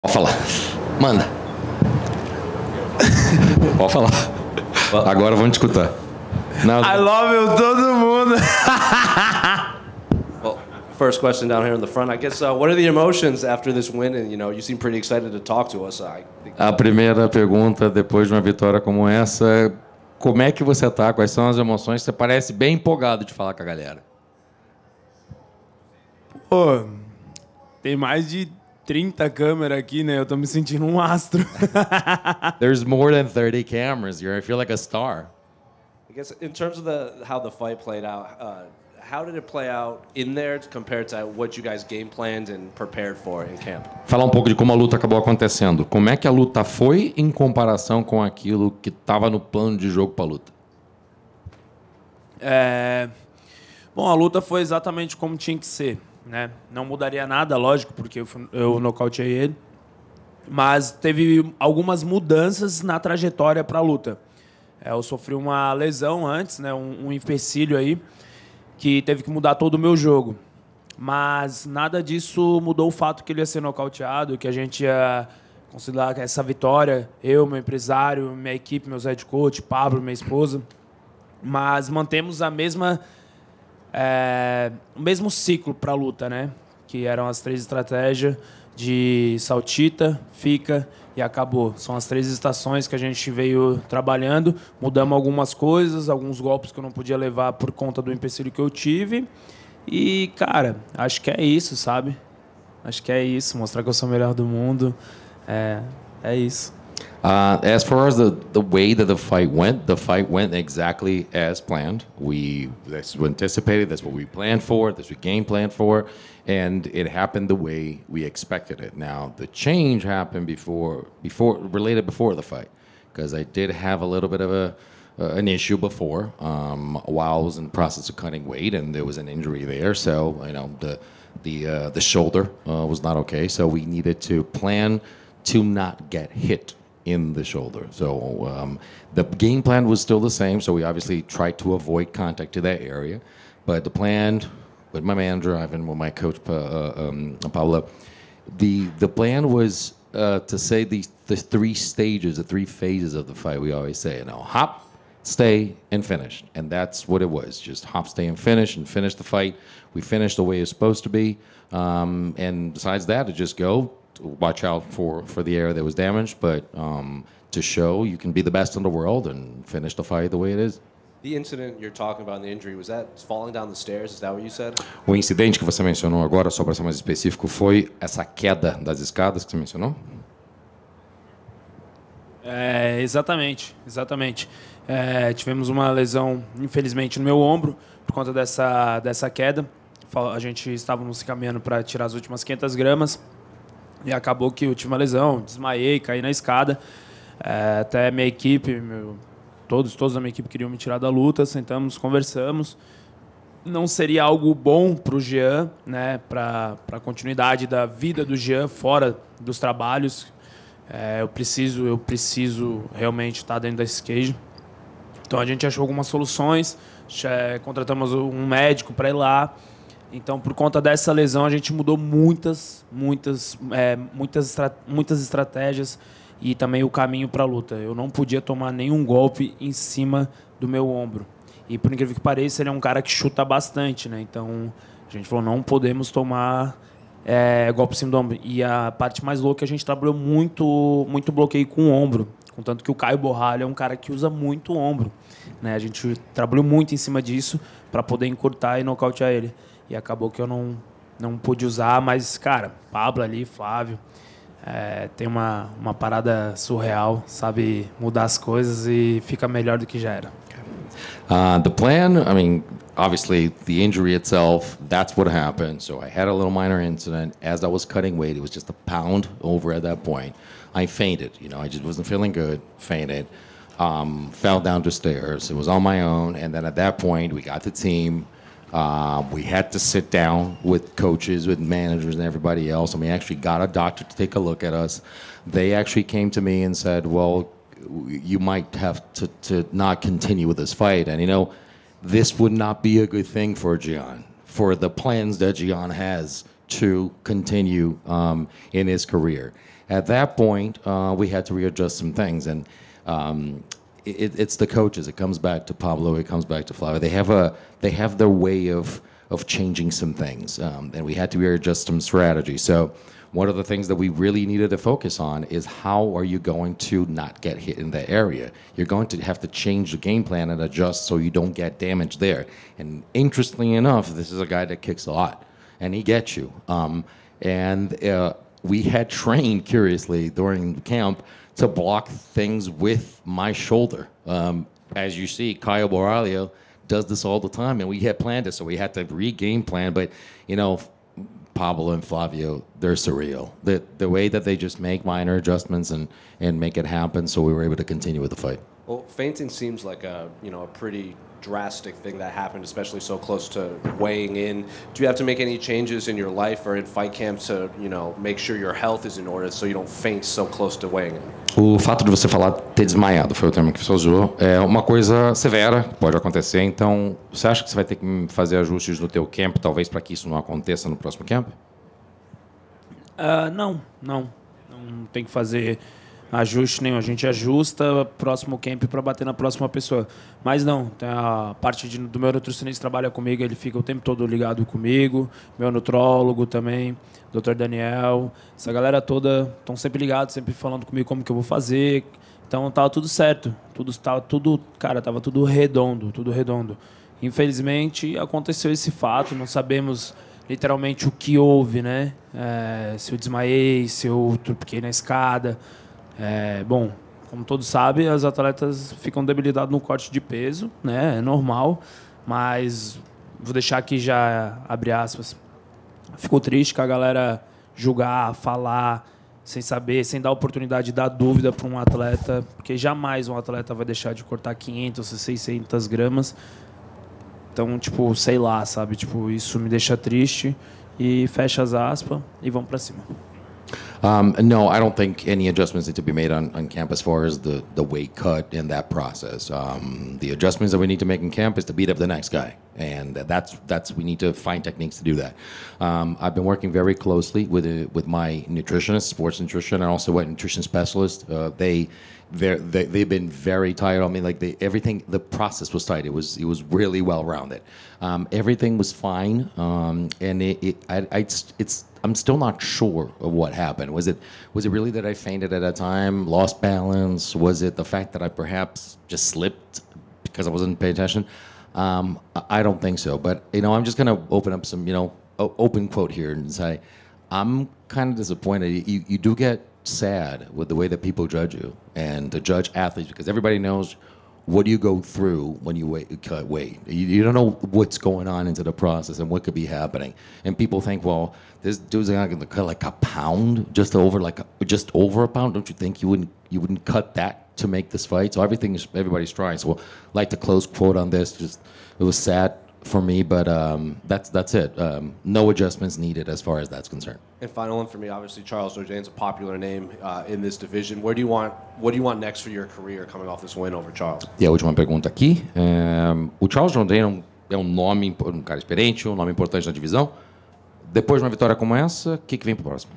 Pode falar. Manda. Pode falar. Agora vamos te escutar. Now I love you, todo mundo. well, first question down here in the front. I guess, uh, what are the emotions after this win? And, you know, you seem pretty excited to talk to us. I think... A primeira pergunta, depois de uma vitória como essa, é como é que você está? Quais são as emoções? Você parece bem empolgado de falar com a galera. Pô, tem mais de 30 câmeras aqui, né? Eu tô me sentindo um astro. There's more than 30 cameras here. I feel like a star. I guess in terms of the how the fight played out, uh, how did it play out in there compared to what you guys game planned and prepared for in camp? Falar um pouco de como a luta acabou acontecendo. Como é que a luta foi em comparação com aquilo que estava no plano de jogo para a luta? É... Bom, a luta foi exatamente como tinha que ser né? Não mudaria nada, lógico, porque eu, eu nocauteei ele. Mas teve algumas mudanças na trajetória para a luta. É, eu sofri uma lesão antes, né? Um, um empecilho aí, que teve que mudar todo o meu jogo. Mas nada disso mudou o fato que ele ia ser nocauteado, que a gente ia considerar essa vitória, eu, meu empresário, minha equipe, meus head coach, Pablo, minha esposa. Mas mantemos a mesma é, o mesmo ciclo para a luta, né? Que eram as três estratégias de saltita, fica e acabou. São as três estações que a gente veio trabalhando. Mudamos algumas coisas, alguns golpes que eu não podia levar por conta do empecilho que eu tive. E, cara, acho que é isso, sabe? Acho que é isso. Mostrar que eu sou o melhor do mundo. É, é isso. Uh, as far as the, the way that the fight went, the fight went exactly as planned. We that's what anticipated. That's what we planned for. That's what game planned for, and it happened the way we expected it. Now the change happened before before related before the fight, because I did have a little bit of a uh, an issue before um, while I was in the process of cutting weight, and there was an injury there. So you know the the uh, the shoulder uh, was not okay. So we needed to plan to not get hit in the shoulder. So um, the game plan was still the same. So we obviously tried to avoid contact to that area, but the plan with my manager Ivan, with my coach uh, um, Paula, the the plan was uh, to say the the three stages, the three phases of the fight. We always say, you know, hop, stay, and finish, and that's what it was. Just hop, stay, and finish, and finish the fight. We finished the way it's supposed to be, um, and besides that, to just go watch out for, for the area that was damaged, but um, to show you can be the best in the world and finish the fight the way it is. The incident you're talking about, the injury, was that falling down the stairs? Is that what you said? O incidente que você mencionou agora, só para ser mais específico, foi essa queda das escadas que você mencionou? É, exatamente, exatamente. É, tivemos uma lesão, infelizmente, no meu ombro por conta dessa, dessa queda. A gente estávamos caminhando para tirar as últimas 500 gramas. E acabou que eu tive uma lesão, desmaiei, caí na escada. É, até minha equipe, meu, todos, todos da minha equipe queriam me tirar da luta, sentamos, conversamos. Não seria algo bom para o Jean, né, para a continuidade da vida do Jean fora dos trabalhos. É, eu preciso, eu preciso realmente estar tá dentro desse queijo. Então a gente achou algumas soluções, contratamos um médico para ir lá. Então, por conta dessa lesão, a gente mudou muitas, muitas, é, muitas, estra muitas estratégias e também o caminho para a luta. Eu não podia tomar nenhum golpe em cima do meu ombro. E por incrível que pareça, ele é um cara que chuta bastante, né? Então, a gente falou, não podemos tomar é, golpe em cima do ombro. E a parte mais louca, é a gente trabalhou muito, muito bloqueio com o ombro. Contanto que o Caio Borralho é um cara que usa muito o ombro. Né? A gente trabalhou muito em cima disso para poder encurtar e nocautear ele. E acabou que eu não, não pude usar, mas, cara, Pablo ali, Flávio, é, tem uma, uma parada surreal, sabe mudar as coisas e fica melhor do que já era. Uh, the plan, I mean, obviously the injury itself, that's what happened. So I had a little minor incident. As I was cutting weight, it was just a pound over at that point. I fainted. You know, I just wasn't feeling good, fainted, um, fell down the stairs. It was on my own. And then at that point, we got the team. Um, we had to sit down with coaches, with managers, and everybody else, and we actually got a doctor to take a look at us. They actually came to me and said, "Well, you might have to, to not continue with this fight," and you know, this would not be a good thing for Gian, for the plans that Gian has to continue um, in his career. At that point, uh, we had to readjust some things, and um, it, it's the coaches. It comes back to Pablo. It comes back to Flower. They have a they have their way of of changing some things, um, and we had to readjust some strategy. So one of the things that we really needed to focus on is how are you going to not get hit in that area? You're going to have to change the game plan and adjust so you don't get damaged there. And interestingly enough, this is a guy that kicks a lot, and he gets you. Um, and uh, we had trained curiously during camp to block things with my shoulder. Um, as you see, Kyle Borralio does this all the time, and we had planned it, so we had to regame plan. But you know, Pablo and Flavio, they're surreal. The the way that they just make minor adjustments and and make it happen, so we were able to continue with the fight. Well, fainting seems like a you know a pretty drastic thing that happened, especially so close to weighing in. Do you have to make any changes in your life or in fight camp to, you know, make sure your health is in order so you don't faint so close to weighing in? O fato de você falar ter desmaiado, foi o termo que você usou, é uma coisa severa, pode acontecer. Então, você acha que você vai ter que fazer ajustes no teu camp, talvez para que isso não aconteça no próximo camp? Uh, não, não. Não tem que fazer ajuste nenhum. A gente ajusta próximo camp para bater na próxima pessoa. Mas não, tem a parte de, do meu nutricionista trabalha comigo, ele fica o tempo todo ligado comigo, meu nutrólogo também, doutor Daniel, essa galera toda estão sempre ligados, sempre falando comigo como que eu vou fazer. Então tava tá tudo certo, tudo estava tudo, cara, tava tudo redondo, tudo redondo. Infelizmente aconteceu esse fato, não sabemos literalmente o que houve, né? É, se eu desmaiei, se eu tropequei na escada, é, bom, como todos sabem, as atletas ficam debilitadas no corte de peso, né? É normal, mas vou deixar aqui já abre aspas. Ficou triste com a galera julgar, falar, sem saber, sem dar oportunidade de dar dúvida para um atleta, porque jamais um atleta vai deixar de cortar 500, 600 gramas. Então, tipo, sei lá, sabe? Tipo, isso me deixa triste e fecha as aspas e vamos para cima. Um, no, I don't think any adjustments need to be made on, on campus as far as the, the weight cut and that process. Um, the adjustments that we need to make in camp is to beat up the next guy. And that's that's we need to find techniques to do that. Um, I've been working very closely with a, uh, with my nutritionist, sports nutrition, and also a nutrition specialist. Uh, they they they've been very tired on I me. Mean, like they, everything, the process was tight. It was it was really well rounded. Um, everything was fine, um, and it, it I, I, it's I'm still not sure of what happened. Was it was it really that I fainted at a time, lost balance? Was it the fact that I perhaps just slipped because I wasn't paying attention? Um, I don't think so. But you know, I'm just gonna open up some you know open quote here and say I'm kind of disappointed. You you do get sad with the way that people judge you and to judge athletes because everybody knows what do you go through when you wait, cut uh, weight? You, you, don't know what's going on into the process and what could be happening. And people think, well, this dude's not going to cut like a pound, just over like a, just over a pound. Don't you think you wouldn't you wouldn't cut that to make this fight? So everything is everybody's trying. So like the close quote on this, just it was sad for me, but um, that's that's it. Um, no adjustments needed as far as that's concerned. And final one for me, obviously Charles Jourdain's a popular name uh, in this division. Where do you want what do you want next for your career coming off this win over Charles? E a última pergunta aqui, um, o Charles Jourdain é um, é um nome um cara experiente, um nome importante na divisão. Depois de uma vitória como essa, o que, que vem o próximo?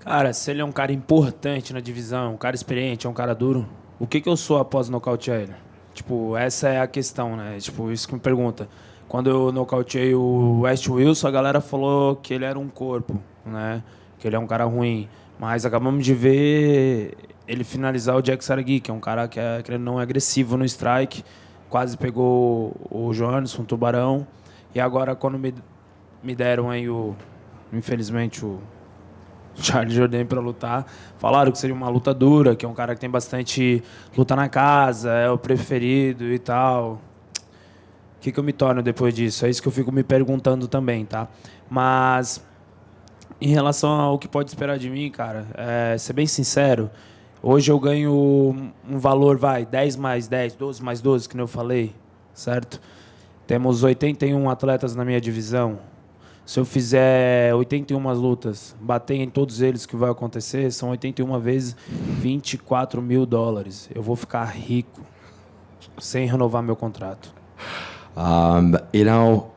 Cara, se ele é um cara importante na divisão, um cara experiente, é um cara duro, o que, que eu sou após nocautear ele? Tipo, essa é a questão, né? Tipo, isso que me pergunta. Quando eu nocauteei o West Wilson, a galera falou que ele era um corpo, né? Que ele é um cara ruim. Mas acabamos de ver ele finalizar o Jack Sargi que é um cara que, é, que não é agressivo no strike. Quase pegou o Jones, um tubarão. E agora, quando me, me deram aí o. Infelizmente, o Charles Jordan para lutar. Falaram que seria uma luta dura, que é um cara que tem bastante luta na casa, é o preferido e tal. O que, que eu me torno depois disso? É isso que eu fico me perguntando também, tá? Mas em relação ao que pode esperar de mim, cara, é, ser bem sincero, hoje eu ganho um valor, vai, 10 mais 10, 12 mais 12, que nem eu falei, certo? Temos 81 atletas na minha divisão se eu fizer 81 lutas, bater em todos eles que vai acontecer, são 81 vezes 24 mil dólares. Eu vou ficar rico sem renovar meu contrato. Um, you know,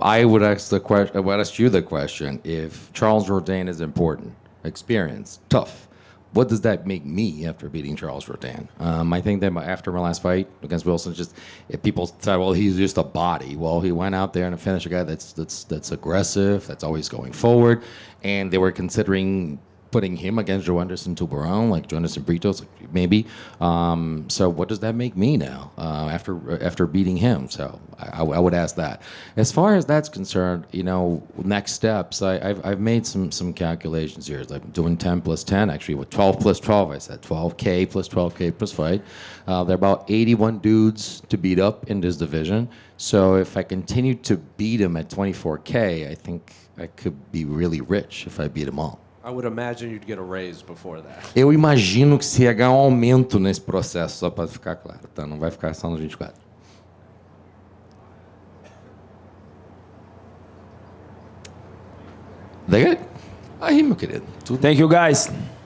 I would ask the question. I would ask you the question: If Charles Jourdain is important, experienced, tough, what does that make me after beating Charles Rodan? Um, I think that after my last fight against Wilson, just if people said, well, he's just a body. Well, he went out there and finished a guy that's that's that's aggressive, that's always going forward, and they were considering putting him against Joe Anderson like Joe Anderson Britos, maybe. Um, so what does that make me now uh, after after beating him? So I, I, would ask that. As far as that's concerned, you know, next steps. I, have I've made some some calculations here. Like doing 10 plus 10, actually, with 12 plus 12. I said 12k plus 12k plus fight. Uh, there are about 81 dudes to beat up in this division. So if I continue to beat him at 24k, I think I could be really rich if I beat them all. Eu imagino que você ia ganhar um aumento nesse processo, só para ficar claro, tá? Não vai ficar só no 24. Daí, aí, meu querido. Tudo... Thank you, guys.